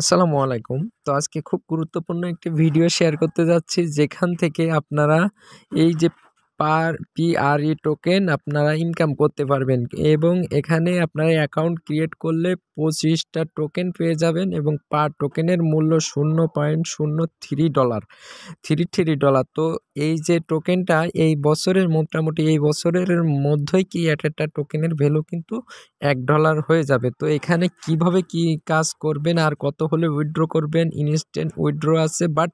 আসসালামু আলাইকুম তো আজকে খুব গুরুত্বপূর্ণ একটি ভিডিও শেয়ার করতে যাচ্ছি যেখান থেকে আপনারা এই যে পার পিআরই টোকেন আপনারা ইনকাম করতে পারবেন এবং এখানে আপনারা অ্যাকাউন্ট ক্রিয়েট করলে পঁচিশটা টোকেন পেয়ে যাবেন এবং পার টোকেনের মূল্য শূন্য পয়েন্ট শূন্য three dollar three three dollar তো এই যে টোকেনটা এই বছরের মোটামুটি এই বছরের মধ্যেই কি এক একটা টোকেনের ভ্যালু কিন্তু এক ডলার হয়ে যাবে তো এখানে কিভাবে কি কাজ করবেন আর কত হলে উইথড্র করবেন ইনস্ট্যান্ট উইথড্র আছে বাট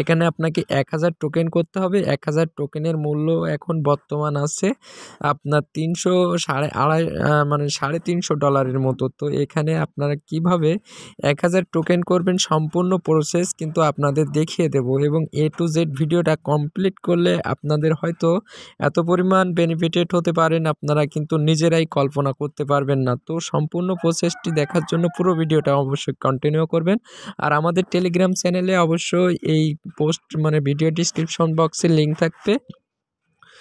এখানে আপনাকে এক হাজার টোকেন করতে হবে এক হাজার টোকেনের মূল্য এখন বর্তমান আছে আপনার তিনশো সাড়ে আড়াই মানে সাড়ে তিনশো ডলারের মতো তো এখানে আপনারা কিভাবে এক হাজার টোকেন করবেন সম্পূর্ণ প্রসেস কিন্তু আপনাদের দেখিয়ে দেব এবং এ টু জেড ভিডিওটা কমপ্লিট করলে আপনাদের হয়তো এত পরিমাণ বেনিফিটেড হতে পারেন আপনারা কিন্তু নিজেরাই কল্পনা করতে পারবেন না তো সম্পূর্ণ প্রসেসটি দেখার জন্য পুরো ভিডিওটা অবশ্যই কন্টিনিউ করবেন আর আমাদের টেলিগ্রাম চ্যানেলে অবশ্যই এই পোস্ট মানে ভিডিও ডিসক্রিপশন বক্সে লিঙ্ক থাকবে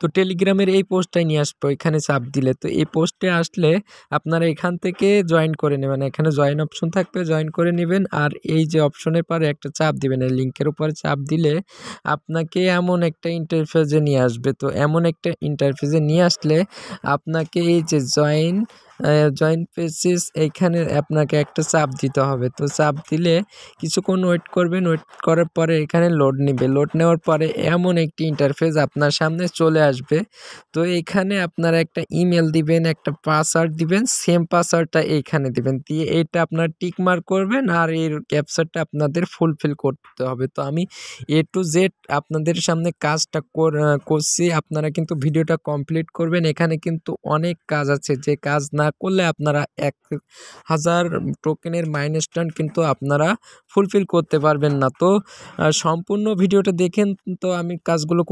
তো টেলিগ্রামের এই পোস্টটাই নিয়ে আসবো এখানে চাপ দিলে তো এই পোস্টে আসলে আপনারা এখান থেকে জয়েন করে নেবেন এখানে জয়েন অপশন থাকবে জয়েন করে নেবেন আর এই যে অপশনের পরে একটা চাপ দেবেন এই লিঙ্কের উপরে চাপ দিলে আপনাকে এমন একটা ইন্টারফেসে নিয়ে আসবে তো এমন একটা ইন্টারফেসে নিয়ে আসলে আপনাকে এই যে জয়েন জয়েন্ট পেসিস এইখানে আপনাকে একটা চাপ দিতে হবে তো চাপ দিলে কিছুক্ষণ ওয়েট করবেন ওয়েট করার পরে এখানে লোড নেবে লোড নেওয়ার পরে এমন একটি ইন্টারফেস আপনার সামনে চলে আসবে তো এখানে আপনারা একটা ইমেল দিবেন একটা পাসওয়ার্ড দিবেন সেম পাসওয়ার্ডটা এইখানে দিবেন দিয়ে এটা আপনার টিকমার করবেন আর এর ক্যাপচারটা আপনাদের ফুলফিল করতে হবে তো আমি এ টু জেড আপনাদের সামনে কাজটা করছি আপনারা কিন্তু ভিডিওটা কমপ্লিট করবেন এখানে কিন্তু অনেক কাজ আছে যে কাজ না করলে আপনারা এক হাজার টোকেনের টান কিন্তু আপনারা ফুলফিল করতে পারবেন না তো সম্পূর্ণ ভিডিওটা দেখেন তো আমি কাজগুলো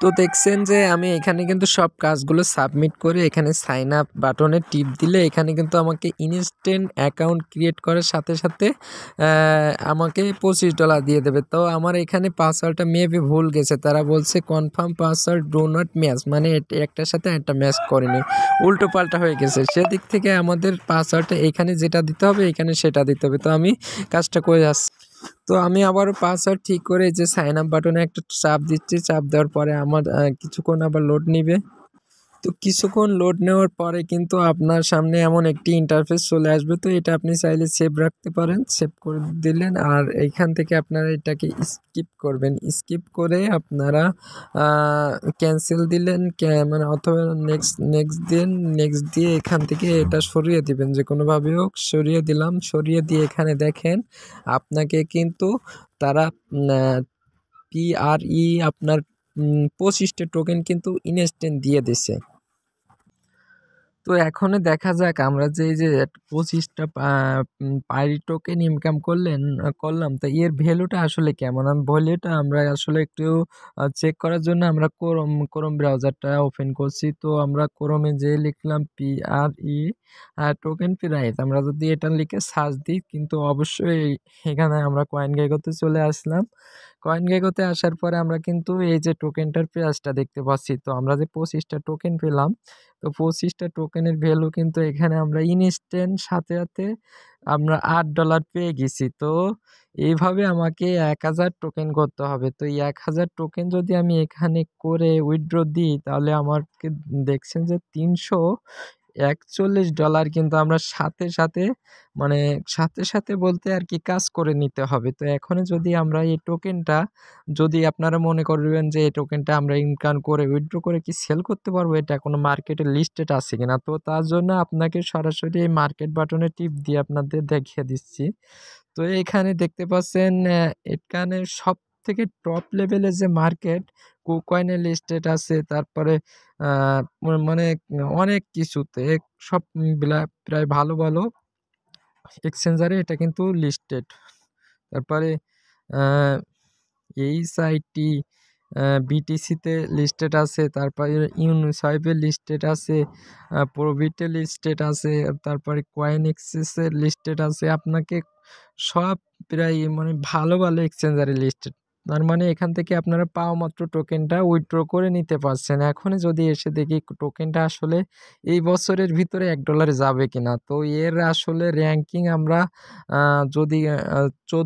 তো দেখছেন যে আমি এখানে কিন্তু সব কাজগুলো সাবমিট করে এখানে সাইন আপ বাটনে টিপ দিলে এখানে কিন্তু আমাকে ইনস্ট্যান্ট অ্যাকাউন্ট ক্রিয়েট করার সাথে সাথে আমাকে পঁচিশ ডলার দিয়ে দেবে তো আমার এখানে পাসওয়ার্ডটা মেবি ভুল গেছে তারা বলছে confirm password do not match মানে একটার সাথে একটা ম্যাচ করেনি উল্টো পাল্টা হয়ে গেছে সেদিক থেকে আমাদের পাসওয়ার্ডটা এখানে যেটা দিতে হবে এখানে সেটা দিতে হবে তো আমি কাজটা করে আসছি তো আমি আবার পাসওয়ার্ড ঠিক করে যে সাইন আপ বাটনে একটা চাপ দিচ্ছি চাপ দেওয়ার পরে আমার কিছুক্ষণ আবার লোড নিবে তো কিছুক্ষণ লোড নেওয়ার পরে কিন্তু আপনার সামনে এমন একটি ইন্টারফেস চলে আসবে তো এটা আপনি চাইলে সেভ রাখতে পারেন সেভ করে দিলেন আর এইখান থেকে আপনারা এটাকে স্কিপ করবেন স্কিপ করে আপনারা ক্যান্সেল দিলেন মানে অথবা নেক্সট নেক্সট দিন নেক্সট দিয়ে এখান থেকে এটা সরিয়ে দিবেন যে কোনোভাবে হোক সরিয়ে দিলাম সরিয়ে দিয়ে এখানে দেখেন আপনাকে কিন্তু তারা পিআরই e আপনার পঁচিশটা টোকেন কিন্তু ইনস্ট্যান্ট দিয়ে দিছে তো এখন দেখা যাক আমরা যে যে পঁচিশটা পাড়ি টোকেন ইনকাম করলেন করলাম তো এর ভ্যালুটা আসলে কেমন আমি ভ্যালুটা আমরা আসলে একটু চেক করার জন্য আমরা করম করম ব্রাউজারটা ওপেন করছি তো আমরা করমে যে লিখলাম পিআরই টোকেন প্রাইস আমরা যদি এটা লিখে সার্চ দিই কিন্তু অবশ্যই এখানে আমরা কয়েন গাই করতে চলে আসলাম কয়েন গেগোতে আসার পরে আমরা কিন্তু এই যে টোকেনটার প্রাইসটা দেখতে পাচ্ছি তো আমরা যে পঁচিশটা টোকেন পেলাম তো পঁচিশটা টোকেনের ভ্যালু কিন্তু এখানে আমরা ইনস্ট্যান্ট সাথে সাথে আমরা আট ডলার পেয়ে গেছি তো এইভাবে আমাকে এক হাজার টোকেন করতে হবে তো এই এক হাজার টোকেন যদি আমি এখানে করে উইড্র দিই তাহলে আমাকে দেখছেন যে তিনশো একচল্লিশ ডলার কিন্তু আমরা সাথে সাথে মানে সাথে সাথে বলতে আর কি কাজ করে নিতে হবে তো এখন যদি আমরা এই টোকেনটা যদি আপনারা মনে করবেন যে এই টোকেনটা আমরা ইনকাম করে উইথড্রো করে কি সেল করতে পারবো এটা কোনো মার্কেটে লিস্টেড আছে কিনা তো তার জন্য আপনাকে সরাসরি এই মার্কেট বাটনে টিপ দিয়ে আপনাদের দেখিয়ে দিচ্ছি তো এখানে দেখতে পাচ্ছেন এখানে সব থেকে টপ লেভেলে যে মার্কেট কুকয়েনের লিস্টেড আছে তারপরে মানে অনেক কিছুতে সব প্রায় ভালো ভালো এক্সচেঞ্জারে এটা কিন্তু লিস্টেড তারপরে এইচআইটি বিটিসিতে লিস্টেড আছে তারপরে ইউনিসাইভে লিস্টেড আছে প্রভিটে লিস্টেড আছে তারপরে কয়েন এক্সেসের লিস্টেড আছে আপনাকে সব প্রায় মানে ভালো ভালো এক্সচেঞ্জারে লিস্টেড তার মানে এখান থেকে আপনারা পাওয়া মাত্র টোকেনটা উইথড্র করে নিতে পারছেন এখন যদি এসে দেখি টোকেনটা আসলে এই বছরের ভিতরে এক ডলারে যাবে কিনা তো এর আসলে র্যাঙ্কিং আমরা যদি চোদ্দ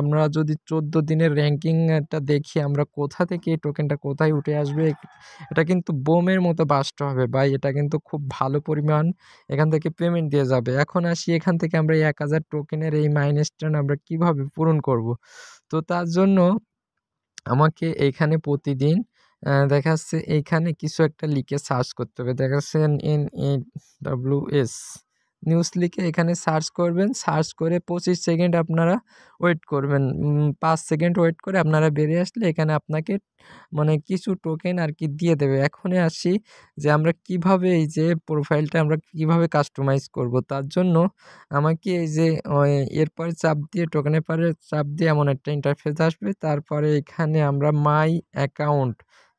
আমরা যদি চোদ্দ দিনের র্যাঙ্কিংটা দেখি আমরা কোথা থেকে এই টোকেনটা কোথায় উঠে আসবে এটা কিন্তু বোমের মতো বাস্ট হবে বা এটা কিন্তু খুব ভালো পরিমাণ এখান থেকে পেমেন্ট দিয়ে যাবে এখন আসি এখান থেকে আমরা এক হাজার টোকেনের এই মাইনাসটা আমরা কিভাবে পূরণ করব তো তার জন্য আমাকে এইখানে প্রতিদিন দেখা যাচ্ছে এইখানে কিছু একটা লিখে সার্চ করতে হবে দেখা যাচ্ছে N N A W S news link এখানে সার্চ করবেন সার্চ করে 25 সেকেন্ড আপনারা ওয়েট করবেন 5 সেকেন্ড ওয়েট করে আপনারা বেরিয়ে আসলে এখানে আপনাদের মানে কিছু টোকেন আর কি দিয়ে দেবে এখনি আসি যে আমরা কিভাবে এই যে প্রোফাইলটা আমরা কিভাবে কাস্টমাইজ করব তার জন্য আমাকে এই যে এরপরে চাপ দিয়ে টোকেনে পরে চাপ দিয়ে এমন একটা ইন্টারফেস আসবে তারপরে এখানে আমরা মাই অ্যাকাউন্ট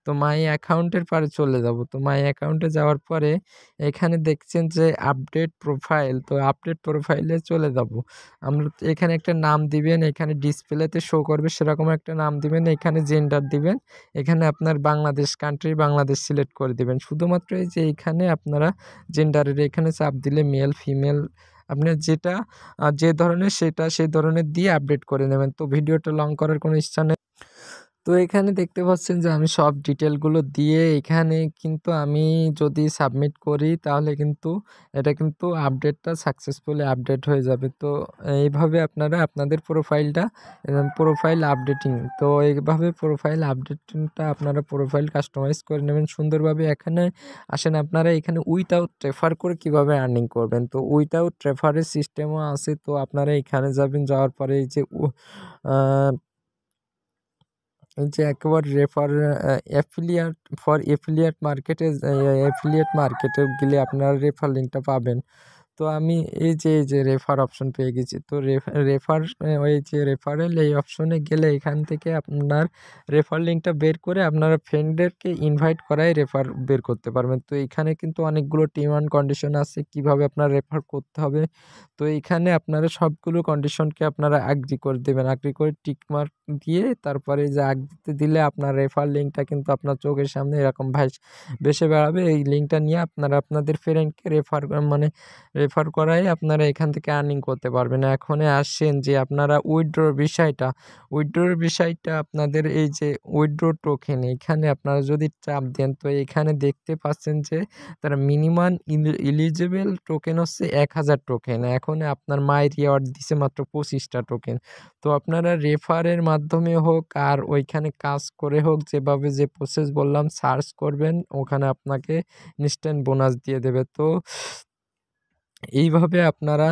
তো মাই অ্যাকাউন্টের পরে চলে যাব তো মাই অ্যাকাউন্টে যাওয়ার পরে এখানে দেখছেন যে আপডেট প্রোফাইল তো আপডেট প্রোফাইলে চলে যাব আমরা এখানে একটা নাম দিবেন এখানে ডিসপ্লেতে শো করবে সেরকম একটা নাম দিবেন এখানে জেন্ডার দিবেন এখানে আপনার বাংলাদেশ কান্ট্রি বাংলাদেশ সিলেক্ট করে দিবেন শুধুমাত্র এই যে এখানে আপনারা জেন্ডারের এখানে চাপ দিলে মেল ফিমেল আপনার যেটা যে ধরনের সেটা সেই ধরনের দিয়ে আপডেট করে নেবেন তো ভিডিওটা লং করার কোনো ইচ্ছা নেই তো এখানে দেখতে পাচ্ছেন যে আমি সব ডিটেলগুলো দিয়ে এখানে কিন্তু আমি যদি সাবমিট করি তাহলে কিন্তু এটা কিন্তু আপডেটটা সাকসেসফুলি আপডেট হয়ে যাবে তো এইভাবে আপনারা আপনাদের প্রোফাইলটা প্রোফাইল আপডেটিং তো এইভাবে প্রোফাইল আপডেটিংটা আপনারা প্রোফাইল কাস্টমাইজ করে নেবেন সুন্দরভাবে এখানে আসেন আপনারা এখানে উইথাউট ট্রেফার করে কিভাবে আর্নিং করবেন তো উইথাউট ট্রেফারের সিস্টেমও আছে তো আপনারা এখানে যাবেন যাওয়ার পরে এই যে যে একেবারে রেফার অ্যাফিলিয়েট ফর অ্যাফিলিয়েট মার্কেটে অ্যাফিলিয়েট মার্কেটে গেলে আপনারা রেফার লিঙ্কটা পাবেন তো আমি এই যে এই যে রেফার অপশন পেয়ে গেছি তো রেফার ওই যে রেফারেল এই অপশনে গেলে এখান থেকে আপনার রেফার লিঙ্কটা বের করে আপনারা ফ্রেন্ডদেরকে ইনভাইট করাই রেফার বের করতে পারবেন তো এখানে কিন্তু অনেকগুলো টিম অ্যান্ড কন্ডিশন আছে কিভাবে আপনার রেফার করতে হবে তো এখানে আপনারা সবগুলো কন্ডিশনকে আপনারা আগ্রি করে দেবেন আগ্রি করে টিকমার্ক দিয়ে তারপরে যে আগ দিতে দিলে আপনার রেফার লিঙ্কটা কিন্তু আপনার চোখের সামনে এরকম ভাইস বেসে বেড়াবে এই লিঙ্কটা নিয়ে আপনারা আপনাদের ফ্রেন্ডকে রেফার মানে রেফার করাই আপনারা এখান থেকে আর্নিং করতে পারবেন এখন আসছেন যে আপনারা উইড্রোর বিষয়টা উইড্রোর বিষয়টা আপনাদের এই যে উইড্রো টোকেন এখানে আপনারা যদি চাপ দেন তো এখানে দেখতে পাচ্ছেন যে তারা মিনিমাম ইলিজিবল টোকেন হচ্ছে এক হাজার টোকেন এখন আপনার মাই রিওয়ার্ড দিছে মাত্র পঁচিশটা টোকেন তো আপনারা রেফারের মাধ্যমে হোক আর ওইখানে কাজ করে হোক যেভাবে যে প্রসেস বললাম সার্চ করবেন ওখানে আপনাকে ইনস্ট্যান্ট বোনাস দিয়ে দেবে তো এইভাবে আপনারা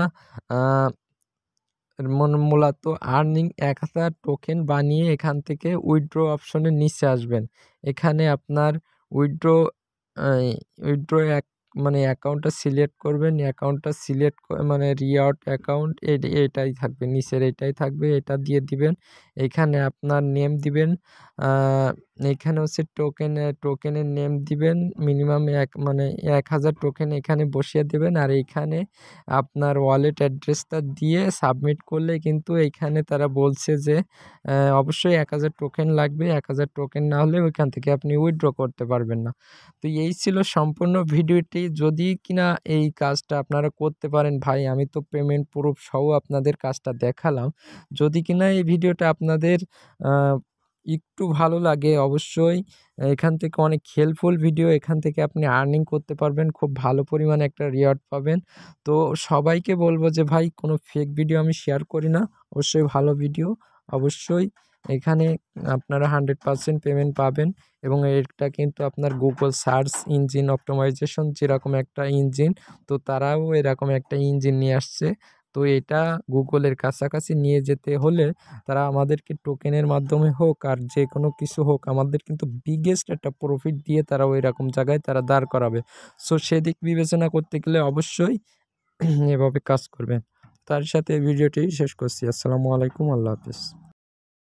মূলত আর্নিং এক হাজার টোকেন বানিয়ে এখান থেকে উইড্রো অপশনে নিচে আসবেন এখানে আপনার উইড্রো উইড্রো এক মানে অ্যাকাউন্টটা সিলেক্ট করবেন অ্যাকাউন্টটা সিলেক্ট মানে রিওয়ার্ড অ্যাকাউন্ট এটাই থাকবে নিচের এটাই থাকবে এটা দিয়ে দিবেন এখানে আপনার নেম দিবেন এখানে হচ্ছে টোকেন টোকেনের নেম দিবেন মিনিমাম এক মানে এক হাজার টোকেন এখানে বসিয়ে দেবেন আর এইখানে আপনার ওয়ালেট অ্যাড্রেসটা দিয়ে সাবমিট করলে কিন্তু এইখানে তারা বলছে যে অবশ্যই এক হাজার টোকেন লাগবে এক হাজার টোকেন না হলে ওইখান থেকে আপনি উইথড্র করতে পারবেন না তো এই ছিল সম্পূর্ণ ভিডিওটি যদি কিনা এই কাজটা আপনারা করতে পারেন ভাই আমি তো পেমেন্ট প্রুফ সহ আপনাদের কাজটা দেখালাম যদি কিনা এই ভিডিওটা আপনাদের একটু ভালো লাগে অবশ্যই এখান থেকে অনেক হেল্পফুল ভিডিও এখান থেকে আপনি আর্নিং করতে পারবেন খুব ভালো পরিমাণে একটা রিওয়ার্ড পাবেন তো সবাইকে বলবো যে ভাই কোনো ফেক ভিডিও আমি শেয়ার করি না অবশ্যই ভালো ভিডিও অবশ্যই এখানে আপনারা হান্ড্রেড পারসেন্ট পেমেন্ট পাবেন এবং এটা কিন্তু আপনার গুগল সার্চ ইঞ্জিন অপটোমাইজেশন যেরকম একটা ইঞ্জিন তো তারাও এরকম একটা ইঞ্জিন নিয়ে আসছে তো এটা গুগলের কাছাকাছি নিয়ে যেতে হলে তারা আমাদেরকে টোকেনের মাধ্যমে হোক আর যে কোনো কিছু হোক আমাদের কিন্তু বিগেস্ট একটা প্রফিট দিয়ে তারা ওই রকম জায়গায় তারা দাঁড় করাবে সো সেদিক বিবেচনা করতে গেলে অবশ্যই এভাবে কাজ করবেন তার সাথে ভিডিওটি শেষ করছি আসসালামু আলাইকুম আল্লাহ হাফিজ